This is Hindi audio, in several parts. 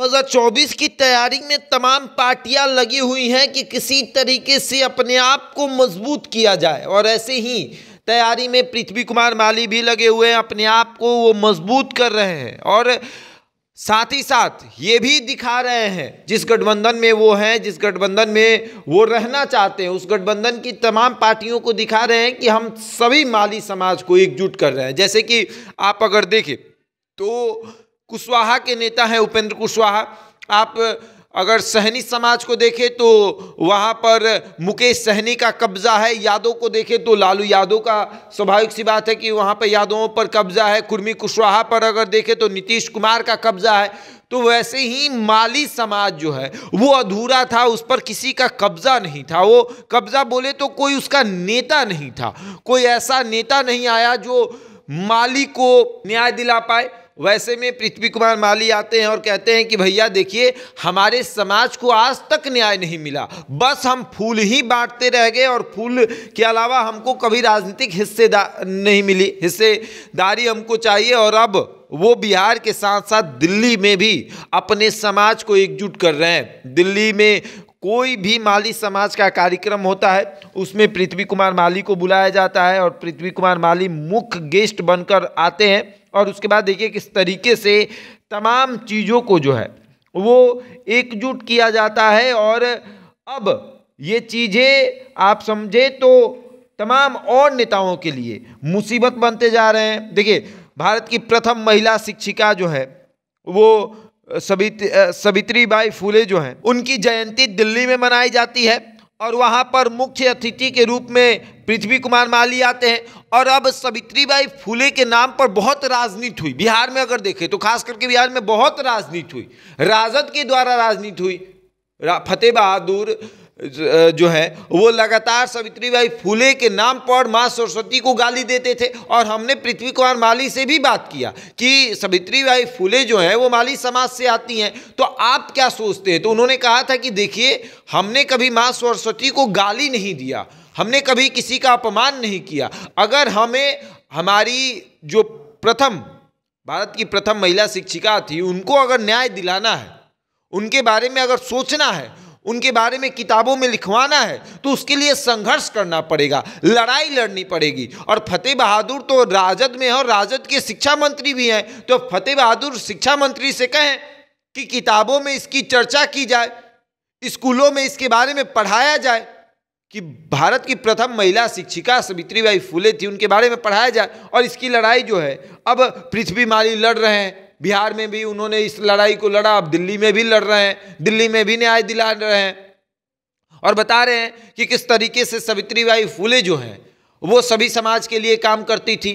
2024 की तैयारी में तमाम पार्टियां लगी हुई हैं कि किसी तरीके से अपने आप को मजबूत किया जाए और ऐसे ही तैयारी में पृथ्वी कुमार माली भी लगे हुए हैं अपने आप को वो मजबूत कर रहे हैं और साथ ही साथ ये भी दिखा रहे हैं जिस गठबंधन में वो हैं जिस गठबंधन में वो रहना चाहते हैं उस गठबंधन की तमाम पार्टियों को दिखा रहे हैं कि हम सभी माली समाज को एकजुट कर रहे हैं जैसे कि आप अगर देखें तो कुशवाहा के नेता हैं उपेंद्र कुशवाहा आप अगर सहनी समाज को देखें तो वहाँ पर मुकेश सहनी का कब्जा है यादव को देखें तो लालू यादव का स्वाभाविक सी बात है कि वहाँ पर यादवों पर कब्जा है कुर्मी कुशवाहा पर अगर देखें तो नीतीश कुमार का कब्जा है तो वैसे ही माली समाज जो है वो अधूरा था उस पर किसी का कब्जा नहीं था वो कब्जा बोले तो कोई उसका नेता नहीं था कोई ऐसा नेता नहीं आया जो माली को न्याय दिला पाए वैसे में पृथ्वी कुमार माली आते हैं और कहते हैं कि भैया देखिए हमारे समाज को आज तक न्याय नहीं मिला बस हम फूल ही बांटते रह गए और फूल के अलावा हमको कभी राजनीतिक हिस्सेदार नहीं मिली हिस्सेदारी हमको चाहिए और अब वो बिहार के साथ साथ दिल्ली में भी अपने समाज को एकजुट कर रहे हैं दिल्ली में कोई भी माली समाज का कार्यक्रम होता है उसमें पृथ्वी कुमार माली को बुलाया जाता है और पृथ्वी कुमार माली मुख्य गेस्ट बनकर आते हैं और उसके बाद देखिए किस तरीके से तमाम चीज़ों को जो है वो एकजुट किया जाता है और अब ये चीज़ें आप समझे तो तमाम और नेताओं के लिए मुसीबत बनते जा रहे हैं देखिए भारत की प्रथम महिला शिक्षिका जो है वो सवित सवित्री बाई फूले जो हैं उनकी जयंती दिल्ली में मनाई जाती है और वहाँ पर मुख्य अतिथि के रूप में पृथ्वी कुमार माली आते हैं और अब सवित्रीबाई बाई फूले के नाम पर बहुत राजनीति हुई बिहार में अगर देखें तो खास करके बिहार में बहुत राजनीति हुई राजद के द्वारा राजनीति हुई फतेह बहादुर जो है वो लगातार सावित्री बाई फूले के नाम पर माँ सरस्वती को गाली देते थे और हमने पृथ्वी कुमार माली से भी बात किया कि सावित्री बाई फूले जो हैं वो माली समाज से आती हैं तो आप क्या सोचते हैं तो उन्होंने कहा था कि देखिए हमने कभी माँ सरस्वती को गाली नहीं दिया हमने कभी किसी का अपमान नहीं किया अगर हमें हमारी जो प्रथम भारत की प्रथम महिला शिक्षिका थी उनको अगर न्याय दिलाना है उनके बारे में अगर सोचना है उनके बारे में किताबों में लिखवाना है तो उसके लिए संघर्ष करना पड़ेगा लड़ाई लड़नी पड़ेगी और फतेह बहादुर तो राजद में है और राजद के शिक्षा मंत्री भी हैं तो फतेह बहादुर शिक्षा मंत्री से कहें कि किताबों में इसकी चर्चा की जाए स्कूलों में इसके बारे में पढ़ाया जाए कि भारत की प्रथम महिला शिक्षिका सावित्री बाई फूले थी उनके बारे में पढ़ाया जाए और इसकी लड़ाई जो है अब पृथ्वी माली लड़ रहे हैं बिहार में भी उन्होंने इस लड़ाई को लड़ा अब दिल्ली में भी लड़ रहे हैं दिल्ली में भी न्याय दिला रहे हैं और बता रहे हैं कि किस तरीके से सावित्री बाई फूले जो हैं वो सभी समाज के लिए काम करती थी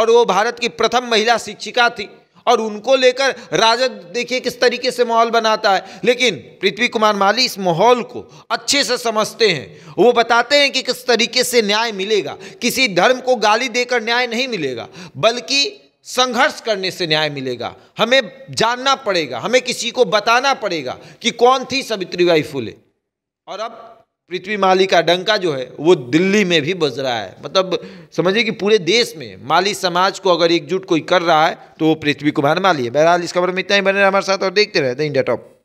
और वो भारत की प्रथम महिला शिक्षिका थी और उनको लेकर राजद देखिए किस तरीके से माहौल बनाता है लेकिन पृथ्वी कुमार माली इस माहौल को अच्छे से समझते हैं वो बताते हैं कि किस तरीके से न्याय मिलेगा किसी धर्म को गाली देकर न्याय नहीं मिलेगा बल्कि संघर्ष करने से न्याय मिलेगा हमें जानना पड़ेगा हमें किसी को बताना पड़ेगा कि कौन थी सावित्रीबाई फूले और अब पृथ्वी माली का डंका जो है वो दिल्ली में भी बज रहा है मतलब समझिए कि पूरे देश में माली समाज को अगर एकजुट कोई कर रहा है तो वो पृथ्वी कुमार माली है बहरहाल इस खबर में इतना ही बने हमारे साथ और देखते रहते इंडिया टॉप